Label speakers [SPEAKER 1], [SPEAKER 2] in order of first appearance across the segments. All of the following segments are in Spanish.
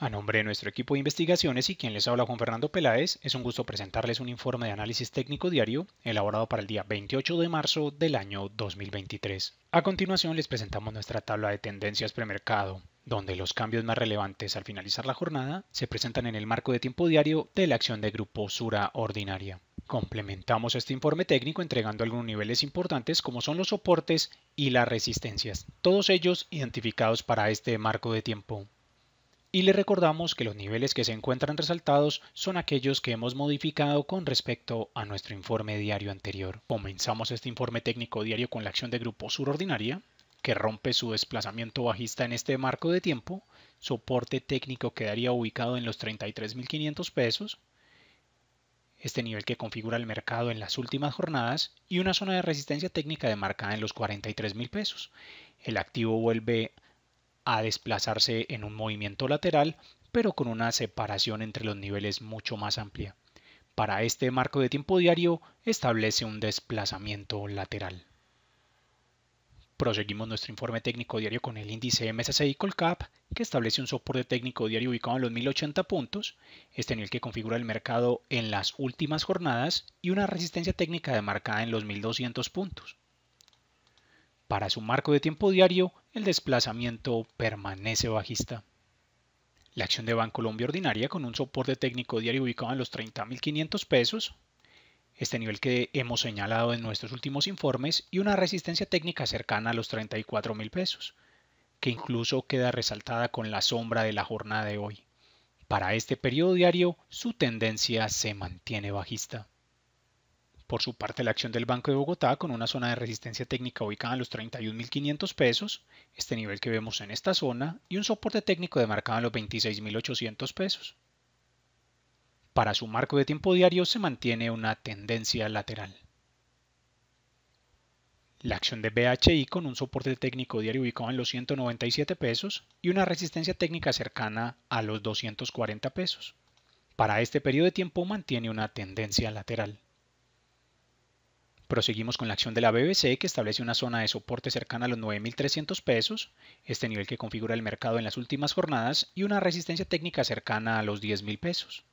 [SPEAKER 1] A nombre de nuestro equipo de investigaciones y quien les habla Juan Fernando Peláez, es un gusto presentarles un informe de análisis técnico diario elaborado para el día 28 de marzo del año 2023. A continuación les presentamos nuestra tabla de tendencias premercado, donde los cambios más relevantes al finalizar la jornada se presentan en el marco de tiempo diario de la acción de grupo Sura Ordinaria. Complementamos este informe técnico entregando algunos niveles importantes como son los soportes y las resistencias, todos ellos identificados para este marco de tiempo y le recordamos que los niveles que se encuentran resaltados son aquellos que hemos modificado con respecto a nuestro informe diario anterior. Comenzamos este informe técnico diario con la acción de grupo Ordinaria, que rompe su desplazamiento bajista en este marco de tiempo, soporte técnico quedaría ubicado en los 33.500 pesos, este nivel que configura el mercado en las últimas jornadas y una zona de resistencia técnica demarcada en los 43.000 pesos. El activo vuelve a a desplazarse en un movimiento lateral, pero con una separación entre los niveles mucho más amplia. Para este marco de tiempo diario establece un desplazamiento lateral. Proseguimos nuestro informe técnico diario con el índice MSCI Colcap, que establece un soporte técnico diario ubicado en los 1080 puntos, este nivel que configura el mercado en las últimas jornadas, y una resistencia técnica demarcada en los 1200 puntos. Para su marco de tiempo diario, el desplazamiento permanece bajista. La acción de Bancolombia ordinaria con un soporte técnico diario ubicado en los 30.500 pesos, este nivel que hemos señalado en nuestros últimos informes, y una resistencia técnica cercana a los 34.000 pesos, que incluso queda resaltada con la sombra de la jornada de hoy. Para este periodo diario, su tendencia se mantiene bajista. Por su parte, la acción del Banco de Bogotá con una zona de resistencia técnica ubicada en los 31.500 pesos, este nivel que vemos en esta zona, y un soporte técnico demarcado en los 26.800 pesos. Para su marco de tiempo diario se mantiene una tendencia lateral. La acción de BHI con un soporte técnico diario ubicado en los 197 pesos y una resistencia técnica cercana a los 240 pesos. Para este periodo de tiempo mantiene una tendencia lateral. Proseguimos con la acción de la BBC que establece una zona de soporte cercana a los 9.300 pesos, este nivel que configura el mercado en las últimas jornadas, y una resistencia técnica cercana a los 10.000 pesos.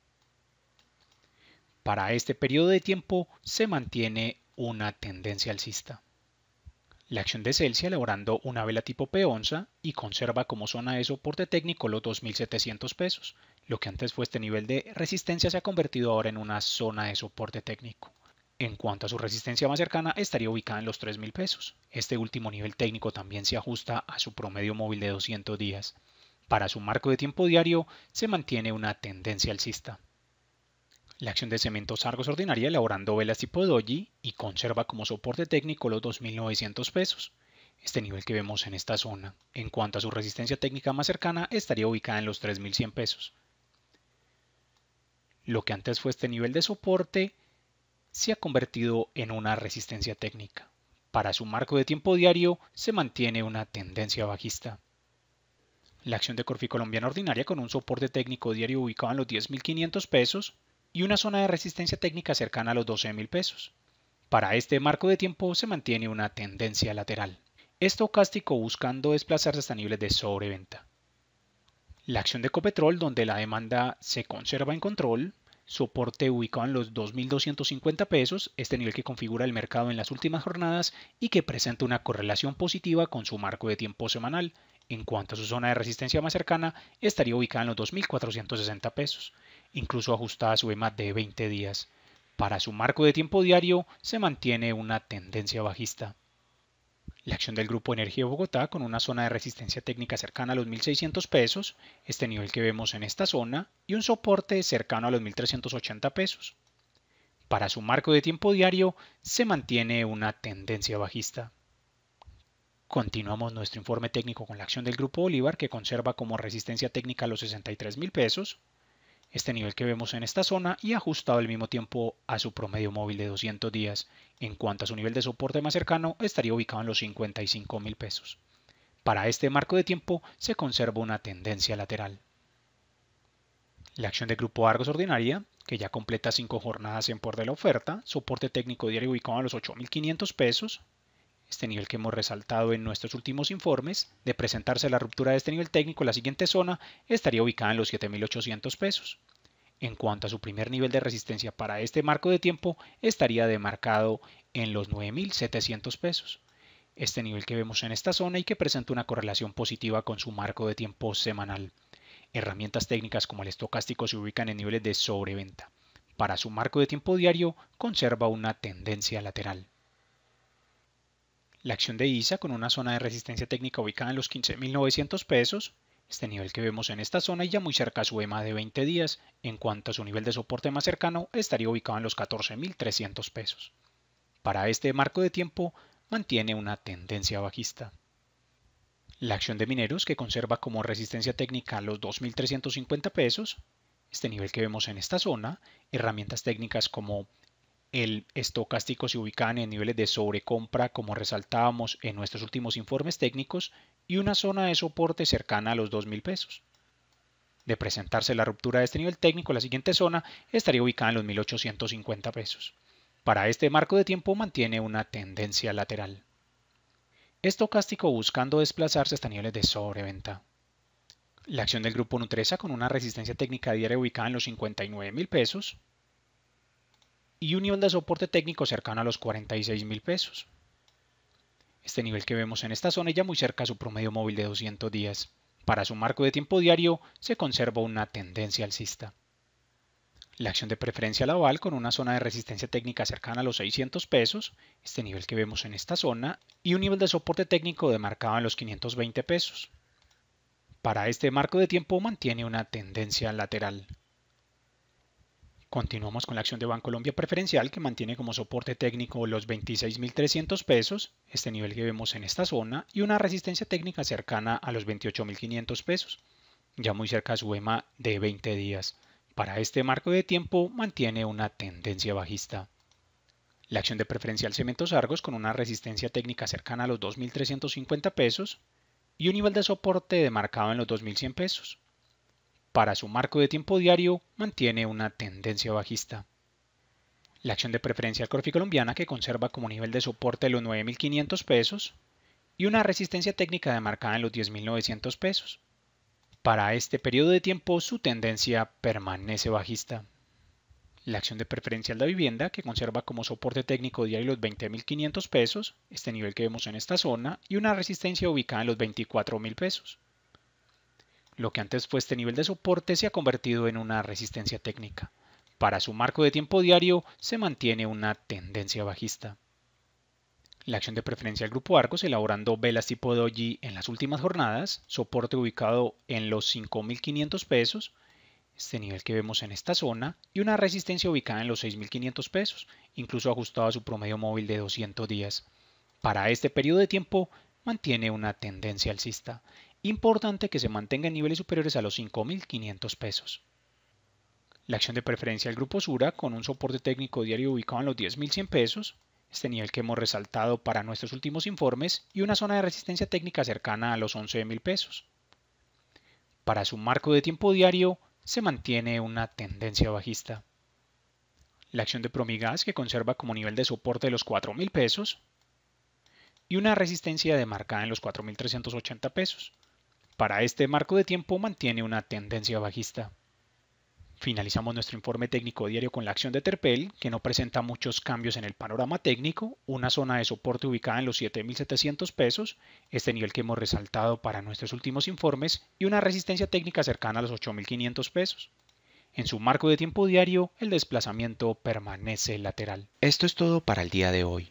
[SPEAKER 1] Para este periodo de tiempo se mantiene una tendencia alcista. La acción de Celsius elaborando una vela tipo P 11 y conserva como zona de soporte técnico los 2.700 pesos. Lo que antes fue este nivel de resistencia se ha convertido ahora en una zona de soporte técnico. En cuanto a su resistencia más cercana, estaría ubicada en los 3.000 pesos. Este último nivel técnico también se ajusta a su promedio móvil de 200 días. Para su marco de tiempo diario, se mantiene una tendencia alcista. La acción de cementos Argos ordinaria elaborando velas tipo doji y conserva como soporte técnico los 2.900 pesos, este nivel que vemos en esta zona. En cuanto a su resistencia técnica más cercana, estaría ubicada en los 3.100 pesos. Lo que antes fue este nivel de soporte se ha convertido en una resistencia técnica. Para su marco de tiempo diario se mantiene una tendencia bajista. La acción de Corfi colombiana ordinaria con un soporte técnico diario ubicado en los 10.500 pesos y una zona de resistencia técnica cercana a los 12.000 pesos. Para este marco de tiempo se mantiene una tendencia lateral. Estocástico buscando desplazarse hasta niveles de sobreventa. La acción de Copetrol, donde la demanda se conserva en control, soporte ubicado en los 2.250 pesos, este nivel que configura el mercado en las últimas jornadas y que presenta una correlación positiva con su marco de tiempo semanal. En cuanto a su zona de resistencia más cercana, estaría ubicada en los 2.460 pesos, incluso ajustada a su EMA de 20 días. Para su marco de tiempo diario se mantiene una tendencia bajista. La acción del Grupo Energía Bogotá con una zona de resistencia técnica cercana a los 1.600 pesos, este nivel que vemos en esta zona, y un soporte cercano a los 1.380 pesos. Para su marco de tiempo diario se mantiene una tendencia bajista. Continuamos nuestro informe técnico con la acción del Grupo Bolívar que conserva como resistencia técnica los 63.000 pesos, este nivel que vemos en esta zona y ajustado al mismo tiempo a su promedio móvil de 200 días. En cuanto a su nivel de soporte más cercano, estaría ubicado en los 55 mil pesos. Para este marco de tiempo se conserva una tendencia lateral. La acción de grupo Argos ordinaria, que ya completa 5 jornadas en por de la oferta, soporte técnico diario ubicado en los 8.500 pesos, este nivel que hemos resaltado en nuestros últimos informes, de presentarse la ruptura de este nivel técnico, la siguiente zona estaría ubicada en los 7.800 pesos. En cuanto a su primer nivel de resistencia para este marco de tiempo, estaría demarcado en los 9.700 pesos. Este nivel que vemos en esta zona y que presenta una correlación positiva con su marco de tiempo semanal. Herramientas técnicas como el estocástico se ubican en niveles de sobreventa. Para su marco de tiempo diario, conserva una tendencia lateral. La acción de ISA con una zona de resistencia técnica ubicada en los 15.900 pesos, este nivel que vemos en esta zona y ya muy cerca a su EMA de 20 días, en cuanto a su nivel de soporte más cercano estaría ubicado en los 14.300 pesos. Para este marco de tiempo mantiene una tendencia bajista. La acción de mineros que conserva como resistencia técnica los 2.350 pesos, este nivel que vemos en esta zona, herramientas técnicas como el estocástico se ubica en niveles de sobrecompra como resaltábamos en nuestros últimos informes técnicos y una zona de soporte cercana a los 2.000 pesos. De presentarse la ruptura de este nivel técnico, la siguiente zona estaría ubicada en los 1.850 pesos. Para este marco de tiempo mantiene una tendencia lateral. Estocástico buscando desplazarse hasta niveles de sobreventa. La acción del grupo Nutresa con una resistencia técnica diaria ubicada en los 59 mil pesos, y un nivel de soporte técnico cercano a los 46 mil pesos. Este nivel que vemos en esta zona ya muy cerca a su promedio móvil de 200 días. Para su marco de tiempo diario se conserva una tendencia alcista. La acción de preferencia Laval con una zona de resistencia técnica cercana a los 600 pesos, este nivel que vemos en esta zona, y un nivel de soporte técnico demarcado en los 520 pesos. Para este marco de tiempo mantiene una tendencia lateral. Continuamos con la acción de Bancolombia preferencial que mantiene como soporte técnico los 26.300 pesos, este nivel que vemos en esta zona, y una resistencia técnica cercana a los 28.500 pesos, ya muy cerca a su EMA de 20 días. Para este marco de tiempo mantiene una tendencia bajista. La acción de preferencial Cementos Argos con una resistencia técnica cercana a los 2.350 pesos y un nivel de soporte demarcado en los 2.100 pesos para su marco de tiempo diario mantiene una tendencia bajista. La acción de preferencia Corfi colombiana que conserva como nivel de soporte los 9.500 pesos y una resistencia técnica demarcada en los 10.900 pesos. Para este periodo de tiempo su tendencia permanece bajista. La acción de al de vivienda que conserva como soporte técnico diario los 20.500 pesos, este nivel que vemos en esta zona, y una resistencia ubicada en los 24.000 pesos. Lo que antes fue este nivel de soporte se ha convertido en una resistencia técnica. Para su marco de tiempo diario se mantiene una tendencia bajista. La acción de preferencia del grupo Arcos elaborando velas tipo doji en las últimas jornadas, soporte ubicado en los 5.500 pesos, este nivel que vemos en esta zona, y una resistencia ubicada en los 6.500 pesos, incluso ajustado a su promedio móvil de 200 días. Para este periodo de tiempo mantiene una tendencia alcista importante que se mantenga en niveles superiores a los 5.500 pesos. La acción de preferencia del grupo Sura con un soporte técnico diario ubicado en los 10.100 pesos, este nivel que hemos resaltado para nuestros últimos informes, y una zona de resistencia técnica cercana a los 11.000 pesos. Para su marco de tiempo diario se mantiene una tendencia bajista. La acción de Promigas que conserva como nivel de soporte los 4.000 pesos y una resistencia demarcada en los 4.380 pesos, para este marco de tiempo mantiene una tendencia bajista. Finalizamos nuestro informe técnico diario con la acción de Terpel, que no presenta muchos cambios en el panorama técnico, una zona de soporte ubicada en los 7.700 pesos, este nivel que hemos resaltado para nuestros últimos informes, y una resistencia técnica cercana a los 8.500 pesos. En su marco de tiempo diario, el desplazamiento permanece lateral. Esto es todo para el día de hoy